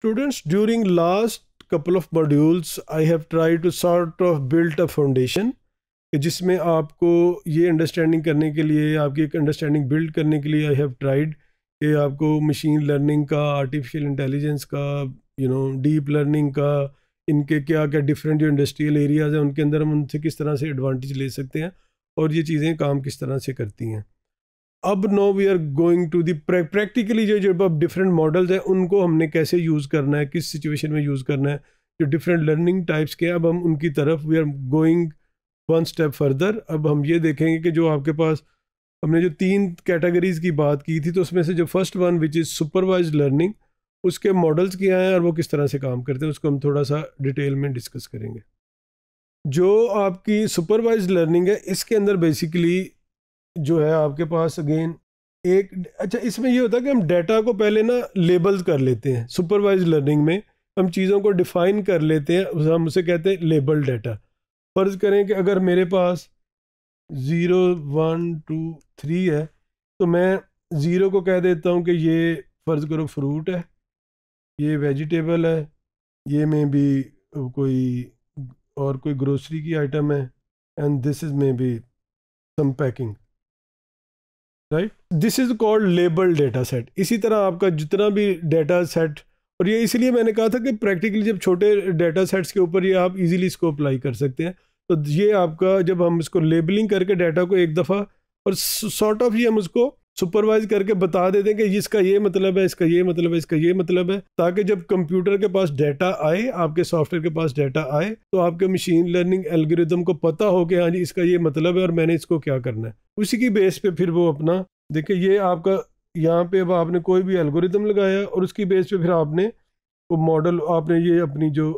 students during last couple of modules I have try to sort of built a foundation जिसमें आपको ये understanding करने के लिए आपकी एक अंडरस्टैंडिंग बिल्ड करने के लिए आई हैव ट्राइड कि आपको मशीन लर्निंग का आर्टिफिशियल इंटेलिजेंस का यू नो डीप लर्निंग का इनके क्या क्या डिफरेंट जो इंडस्ट्रियल एरियाज़ हैं उनके अंदर हम उनसे किस तरह से एडवांटेज ले सकते हैं और ये चीज़ें काम किस तरह से करती हैं अब no we are going to the practically जो जो अब डिफरेंट मॉडल्स हैं उनको हमने कैसे यूज़ करना है किस सिचुएशन में यूज़ करना है जो डिफरेंट लर्निंग टाइप्स के हैं अब हम उनकी तरफ we are going one step further अब हम ये देखेंगे कि जो आपके पास हमने जो तीन कैटेगरीज की बात की थी तो उसमें से जो first one which is supervise learning उसके मॉडल्स क्या हैं और वो किस तरह से काम करते हैं उसको हम थोड़ा सा डिटेल में डिस्कस करेंगे जो आपकी सुपरवाइज लर्निंग है इसके अंदर बेसिकली जो है आपके पास अगेन एक अच्छा इसमें ये होता है कि हम डाटा को पहले ना लेबल्स कर लेते हैं सुपरवाइज लर्निंग में हम चीज़ों को डिफ़ाइन कर लेते हैं हम उसे कहते हैं लेबल डेटा फ़र्ज़ करें कि अगर मेरे पास ज़ीरो वन टू थ्री है तो मैं ज़ीरो को कह देता हूँ कि ये फ़र्ज़ करो फ्रूट है ये वेजिटेबल है ये मे बी कोई और कोई ग्रोसरी की आइटम है and this is may be some packing right this is called label data set इसी तरह आपका जितना भी डेटा सेट और ये इसलिए मैंने कहा था कि प्रैक्टिकली जब छोटे डेटा सेट्स के ऊपर ये आप इजीली इसको अप्लाई कर सकते हैं तो ये आपका जब हम इसको लेबलिंग करके डाटा को एक दफ़ा और सॉर्ट ऑफ ये हम उसको सुपरवाइज करके बता देते हैं कि इसका ये मतलब है इसका ये मतलब है इसका ये मतलब है ताकि जब कंप्यूटर के पास डाटा आए आपके सॉफ्टवेयर के पास डाटा आए तो आपके मशीन लर्निंग एल्गोरिदम को पता हो कि हाँ जी इसका ये मतलब है और मैंने इसको क्या करना है उसी की बेस पे फिर वो अपना देखिए ये आपका यहाँ पे अब आपने कोई भी एल्गोरिदम लगाया और उसकी बेस पर फिर आपने वो मॉडल आपने ये अपनी जो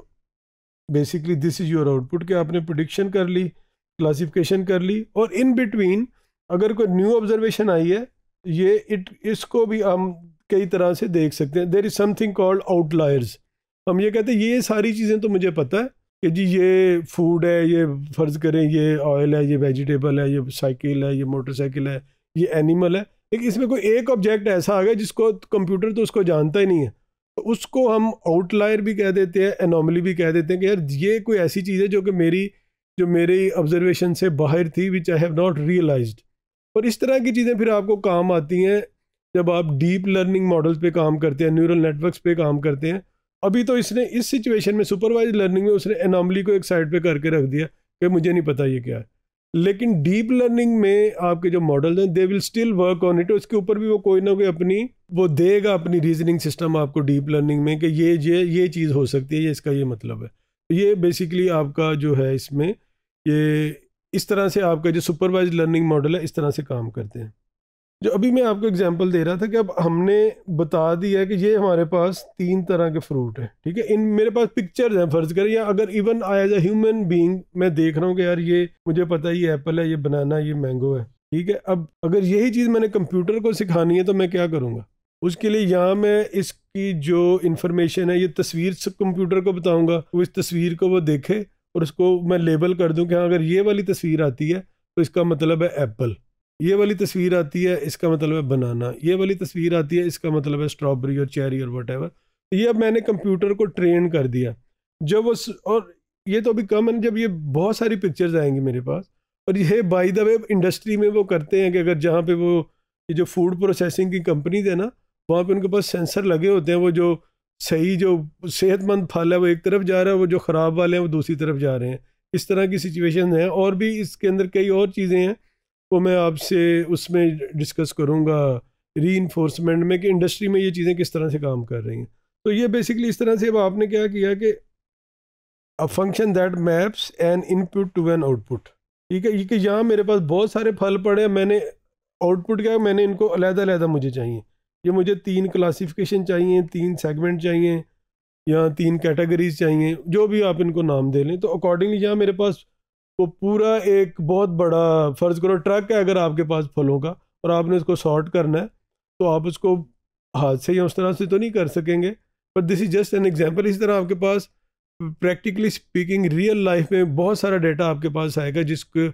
basically this is your output के आपने प्रोडिक्शन कर ली क्लासीफिकेशन कर ली और इन बिटवीन अगर कोई न्यू ऑब्जर्वेशन आई है ये इट इसको भी हम कई तरह से देख सकते हैं there is something called outliers हम ये कहते हैं ये सारी चीज़ें तो मुझे पता है कि जी ये फूड है ये फ़र्ज़ करें ये ऑयल है ये वेजिटेबल है ये साइकिल है ये मोटरसाइकिल है ये एनिमल है लेकिन इसमें कोई एक ऑब्जेक्ट ऐसा आ गया जिसको कंप्यूटर तो उसको जानता ही नहीं है तो उसको हम आउटलायर भी कह देते हैं एनॉमली भी कह देते हैं कि यार ये कोई ऐसी चीज़ है जो कि मेरी जो मेरी ऑब्जर्वेशन से बाहर थी which I have not realised और इस तरह की चीज़ें फिर आपको काम आती हैं जब आप डीप लर्निंग मॉडल्स पे काम करते हैं न्यूरल नेटवर्क्स पे काम करते हैं अभी तो इसने इस सिचुएशन में सुपरवाइज लर्निंग में उसने एनामली को एक साइड पे करके रख दिया कि मुझे नहीं पता ये क्या है लेकिन डीप लर्निंग में आपके जो मॉडल हैं they will still work on it उसके ऊपर भी वो कोई ना कोई अपनी वो देगा अपनी रीजनिंग सिस्टम आपको डीप लर्निंग में कि ये ये ये चीज़ हो सकती है ये इसका ये मतलब है ये बेसिकली आपका जो है इसमें ये इस तरह से आपका जो सुपरवाइज लर्निंग मॉडल है इस तरह से काम करते हैं जो अभी मैं आपको एग्जांपल दे रहा था कि अब हमने बता दिया कि ये हमारे पास तीन तरह के फ्रूट हैं ठीक है इन मेरे पास पिक्चर्स हैं फर्ज करें या अगर even I as human being मैं देख रहा हूँ कि यार ये मुझे पता है ये एप्पल है ये बनाना ये मैंगो है ठीक है अब अगर यही चीज़ मैंने कंप्यूटर को सिखानी है तो मैं क्या करूँगा उसके लिए या मैं इसकी जो इन्फॉर्मेशन है ये तस्वीर कंप्यूटर को बताऊँगा वो इस तस्वीर को वो देखे और उसको मैं लेबल कर दूं कि हाँ अगर ये वाली तस्वीर आती है तो इसका मतलब है एप्पल ये वाली तस्वीर आती है इसका मतलब है बनाना ये वाली तस्वीर आती है इसका मतलब है स्ट्रॉबेरी और चेरी और वट ये अब मैंने कंप्यूटर को ट्रेन कर दिया जब उस और ये तो अभी कम है जब ये बहुत सारी पिक्चर्स आएंगी मेरे पास और ये बाई द वे इंडस्ट्री में वो करते हैं कि अगर जहाँ पे वो ये जो फूड प्रोसेसिंग की कंपनी है ना वहाँ पे उनके पास सेंसर लगे होते हैं वो जो सही जो सेहतमंद फल है वो एक तरफ जा रहा है वो जो ख़राब वाले हैं वो दूसरी तरफ जा रहे हैं इस तरह की सिचुएशन है और भी इसके अंदर कई और चीज़ें हैं वो मैं आपसे उसमें डिस्कस करूँगा री में कि इंडस्ट्री में ये चीज़ें किस तरह से काम कर रही हैं तो ये बेसिकली इस तरह से अब आपने क्या किया कि a function that maps an input to an output ठीक है कि यहाँ मेरे पास बहुत सारे फल पड़े हैं मैंने आउटपुट क्या मैंने इनको अलहदा अलहदा मुझे चाहिए कि मुझे तीन क्लासिफिकेशन चाहिए तीन सेगमेंट चाहिए या तीन कैटेगरीज चाहिए जो भी आप इनको नाम दे लें तो अकॉर्डिंगली यहाँ मेरे पास वो पूरा एक बहुत बड़ा फ़र्ज़ करो ट्रक है अगर आपके पास फलों का और आपने उसको सॉर्ट करना है तो आप उसको हाथ से या उस तरह से तो नहीं कर सकेंगे but this is just an example इसी तरह आपके पास प्रैक्टिकली स्पीकिंग रियल लाइफ में बहुत सारा डेटा आपके पास आएगा जिसको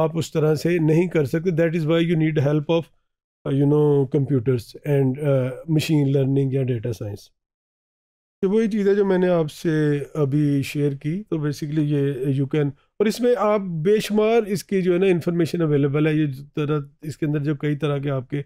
आप उस तरह से नहीं कर सकते that is why you need help of you know computers and machine learning या डेटा साइंस तो वही चीज़ें जो मैंने आपसे अभी शेयर की तो बेसिकली ये यू कैन और इसमें आप बेशुमार इसकी जो है ना इन्फॉर्मेशन अवेलेबल है ये तरह इसके अंदर जो कई तरह के आपके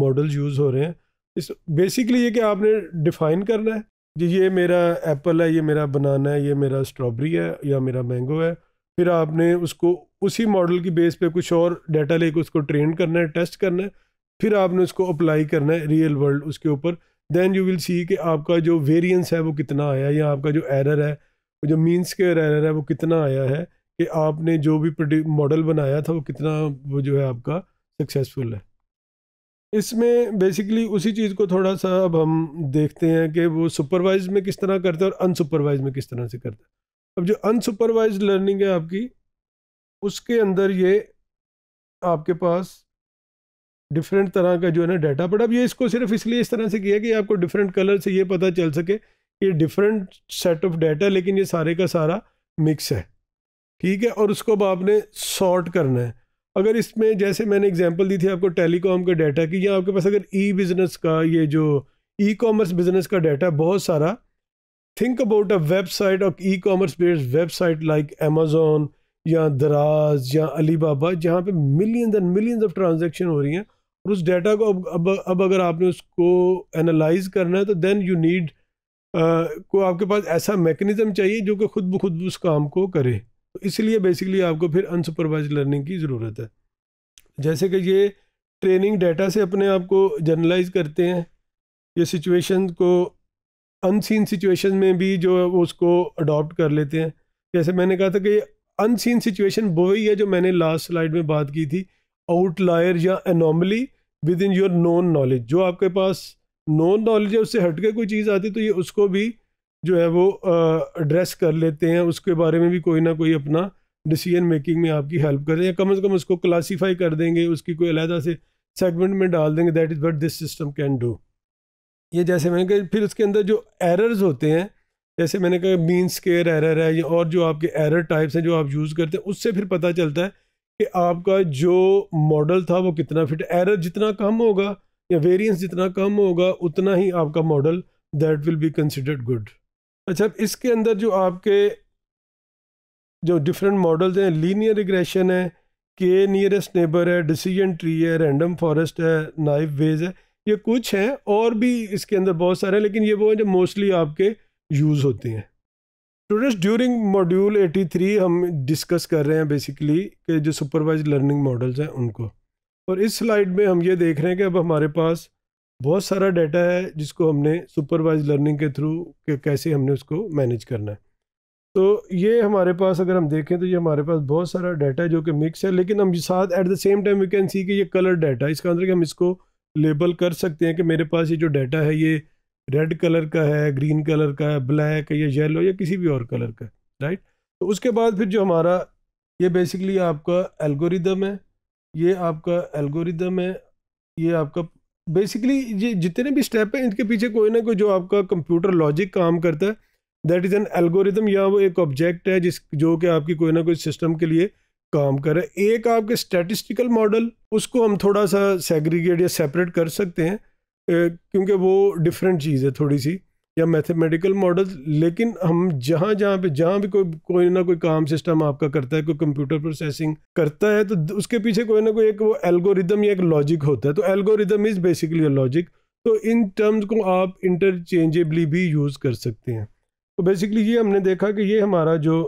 मॉडल्स यूज़ हो रहे हैं इस बेसिकली ये कि आपने डिफाइन करना है जी ये मेरा एप्पल है ये मेरा बनाना है ये मेरा स्ट्रॉबेरी है या मेरा मैंगो है फिर आपने उसको उसी मॉडल की बेस पे कुछ और डाटा लेके उसको ट्रेन करना है टेस्ट करना है फिर आपने उसको अप्लाई करना है रियल वर्ल्ड उसके ऊपर दैन यू विल सी कि आपका जो वेरियंस है वो कितना आया या आपका जो एरर है जो मीन स्केयर एरर है वो कितना आया है कि आपने जो भी मॉडल बनाया था वो कितना वो जो है आपका सक्सेसफुल है इसमें बेसिकली उसी चीज़ को थोड़ा सा अब हम देखते हैं कि वो सुपरवाइज में किस तरह करते हैं और अनसुपरवाइज में किस तरह से करता है अब जो अनसुपरवाइज लर्निंग है आपकी उसके अंदर ये आपके पास डिफरेंट तरह का जो है ना डाटा बट अब ये इसको सिर्फ इसलिए इस तरह से किया कि आपको डिफरेंट कलर से ये पता चल सके ये डिफरेंट सेट ऑफ डाटा लेकिन ये सारे का सारा मिक्स है ठीक है और उसको अब आपने सॉर्ट करना है अगर इसमें जैसे मैंने एग्जांपल दी थी आपको टेलीकॉम के डाटा की या आपके पास अगर ई बिज़नेस का ये जो ई कॉमर्स बिज़नेस का डाटा बहुत सारा थिंक अबाउट अ वेबसाइट और e commerce based website like Amazon या दराज या अलीबाबा जहाँ पे millions and millions of transaction हो रही हैं और उस डेटा को अब अब अब अगर आपने उसको एनालाइज करना है तो देन यू नीड को आपके पास ऐसा मेकनिज़म चाहिए जो कि खुद ब खुद उस काम को करे तो इसलिए बेसिकली आपको फिर अनसुपरवाइज लर्निंग की ज़रूरत है जैसे कि ये ट्रेनिंग डेटा से अपने आप को जर्नलाइज करते हैं ये सिचुएशन को अनसीन सिचुएशन में भी जो है उसको अडॉप्ट कर लेते हैं जैसे मैंने कहा था कि अनसीन सिचुएशन वही है जो मैंने लास्ट स्लाइड में बात की थी आउटलायर या anomaly within your non knowledge जो आपके पास नॉन नॉलेज है उससे हटके कोई चीज़ आती तो ये उसको भी जो है वो एड्रेस कर लेते हैं उसके बारे में भी कोई ना कोई अपना डिसीजन मेकिंग में आपकी हेल्प करें या कम से कम उसको क्लासीफाई कर देंगे उसकी कोई अलहदा से सेगमेंट में डाल देंगे that is what this system can do ये जैसे मैंने कहा फिर उसके अंदर जो एरर्स होते हैं जैसे मैंने कहा मीन स्केयर एरर है या और जो आपके एरर टाइप्स हैं जो आप यूज़ करते हैं उससे फिर पता चलता है कि आपका जो मॉडल था वो कितना फिट एरर जितना कम होगा या वेरिएंस जितना कम होगा उतना ही आपका model that will be considered good अच्छा इसके अंदर जो आपके जो डिफरेंट मॉडल्स हैं लीनियर रिग्रेशन है के नियरेस्ट नेबर है डिसीजन ट्री है रैंडम फॉरेस्ट है नाइफ वेज है ये कुछ हैं और भी इसके अंदर बहुत सारे हैं लेकिन ये वो हैं जो मोस्टली आपके यूज़ होते हैं स्टूडेंट्स ड्यूरिंग मॉड्यूल 83 हम डिस्कस कर रहे हैं बेसिकली कि जो सुपरवाइज लर्निंग मॉडल्स हैं उनको और इस स्लाइड में हम ये देख रहे हैं कि अब हमारे पास बहुत सारा डाटा है जिसको हमने सुपरवाइज लर्निंग के थ्रू के कैसे हमने उसको मैनेज करना है तो ये हमारे पास अगर हम देखें तो ये हमारे पास बहुत सारा डाटा है जो कि मिक्स है लेकिन हम साथ at the same time we can see कि ये कलर डाटा इसका अंदर मतलब कि हम इसको लेबल कर सकते हैं कि मेरे पास ये जो डाटा है ये रेड कलर का है ग्रीन कलर का है ब्लैक या येलो या किसी भी और कलर का राइट तो उसके बाद फिर जो हमारा ये बेसिकली आपका एल्गोरिदम है ये आपका एल्गोरिदम है ये आपका बेसिकली ये जितने भी स्टेप हैं इनके पीछे कोई ना कोई जो आपका कंप्यूटर लॉजिक काम करता है दैट इज़ एन एल्गोरिदम या वो एक ऑब्जेक्ट है जिस जो कि आपकी कोई ना कोई सिस्टम के लिए काम करे एक आपके स्टैटिस्टिकल मॉडल उसको हम थोड़ा सा सेग्रीगेट या सेपरेट कर सकते हैं क्योंकि वो डिफरेंट चीज़ है थोड़ी सी या मैथमेटिकल मॉडल लेकिन हम जहाँ जहाँ पे जहाँ भी कोई कोई ना कोई काम सिस्टम आपका करता है कोई कंप्यूटर प्रोसेसिंग करता है तो उसके पीछे कोई ना कोई एक वो एल्गोरिदम या एक लॉजिक होता है तो algorithm is basically a logic तो इन टर्म्स को आप इंटरचेंजेबली भी यूज़ कर सकते हैं तो बेसिकली ये हमने देखा कि ये हमारा जो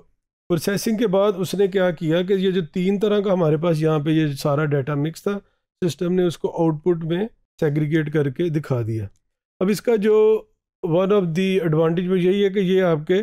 प्रोसेसिंग के बाद उसने क्या किया कि ये जो तीन तरह का हमारे पास यहाँ पे ये सारा डाटा मिक्स था सिस्टम ने उसको आउटपुट में सेग्रीगेट करके दिखा दिया अब इसका जो वन ऑफ दी एडवांटेज वो यही है कि ये आपके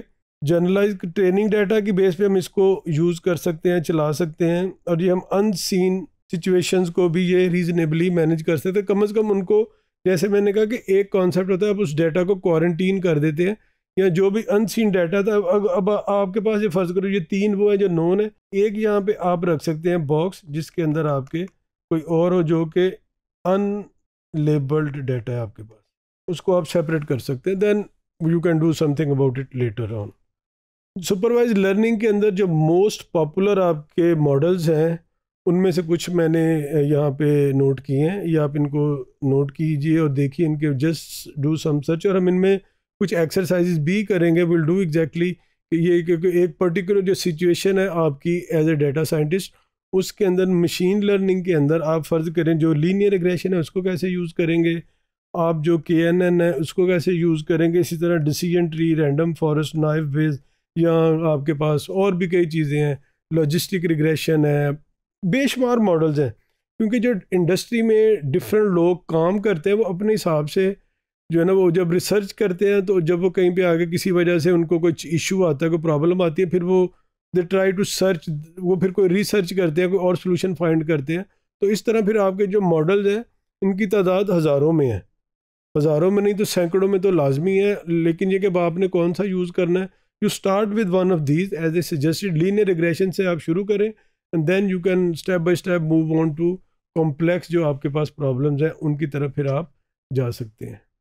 जर्नलाइज ट्रेनिंग डाटा की बेस पे हम इसको यूज़ कर सकते हैं चला सकते हैं और ये हम अनसीन सिचुएशंस को भी ये रीजनेबली मैनेज कर सकते हैं कम से कम उनको जैसे मैंने कहा कि एक कॉन्सेप्ट होता है आप उस डाटा को क्वारंटीन कर देते हैं या जो भी अनसीन डाटा था अब अब आपके पास ये फर्ज करो ये तीन वो है जो नोन है एक यहाँ पर आप रख सकते हैं बॉक्स जिसके अंदर आपके कोई और हो जो कि अन लेबल्ड डेटा है आपके पास उसको आप सेपरेट कर सकते हैं then you can do something about it later on supervise learning के अंदर जो मोस्ट पॉपुलर आपके मॉडल्स हैं उनमें से कुछ मैंने यहाँ पे नोट किए हैं या आप इनको नोट कीजिए और देखिए इनके जस्ट डू सम सर्च और हम इनमें कुछ एक्सरसाइज भी करेंगे विल डू एग्जैक्टली ये क्योंकि एक पर्टिकुलर जो सिचुएशन है आपकी एज ए डाटा साइंटिस्ट उसके अंदर मशीन लर्निंग के अंदर आप फ़र्ज़ करें जो लीनियर एग्रेशन है उसको कैसे यूज़ करेंगे आप जो के एन एन है उसको कैसे यूज़ करेंगे इसी तरह decision tree random forest naive Bayes या आपके पास और भी कई चीज़ें हैं लॉजिस्टिक रिग्रेशन है बेशुमार मॉडल्स हैं क्योंकि जो इंडस्ट्री में डिफरेंट लोग काम करते हैं वो अपने हिसाब से जो है ना वो जब रिसर्च करते हैं तो जब वो कहीं पे आगे किसी वजह से उनको कुछ इशू आता है कोई प्रॉब्लम आती है फिर वो दे ट्राई टू सर्च वो फिर कोई रिसर्च करते हैं कोई और सोल्यूशन फाइंड करते हैं तो इस तरह फिर आपके जो मॉडल्स हैं इनकी तादाद हज़ारों में है हज़ारों में नहीं तो सैकड़ों में तो लाजमी है लेकिन ये कि आपने कौन सा यूज़ करना है you start with one of these as a suggested linear regression से आप शुरू करें and then you can step by step move on to complex जो आपके पास प्रॉब्लम्स हैं उनकी तरफ फिर आप जा सकते हैं